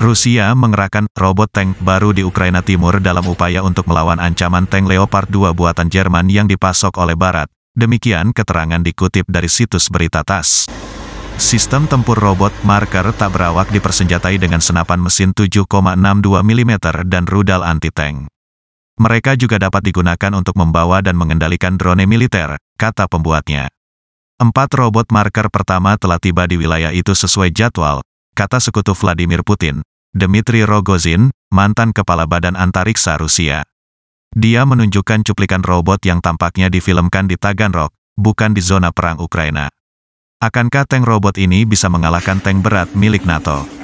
Rusia mengerahkan robot tank baru di Ukraina Timur dalam upaya untuk melawan ancaman tank Leopard 2 buatan Jerman yang dipasok oleh Barat. Demikian keterangan dikutip dari situs berita Tas. Sistem tempur robot marker tak berawak dipersenjatai dengan senapan mesin 7,62 mm dan rudal anti-tank. Mereka juga dapat digunakan untuk membawa dan mengendalikan drone militer, kata pembuatnya. Empat robot marker pertama telah tiba di wilayah itu sesuai jadwal, kata sekutu Vladimir Putin, Dmitry Rogozin, mantan kepala badan antariksa Rusia. Dia menunjukkan cuplikan robot yang tampaknya difilmkan di Taganrog, bukan di zona perang Ukraina. Akankah tank robot ini bisa mengalahkan tank berat milik NATO?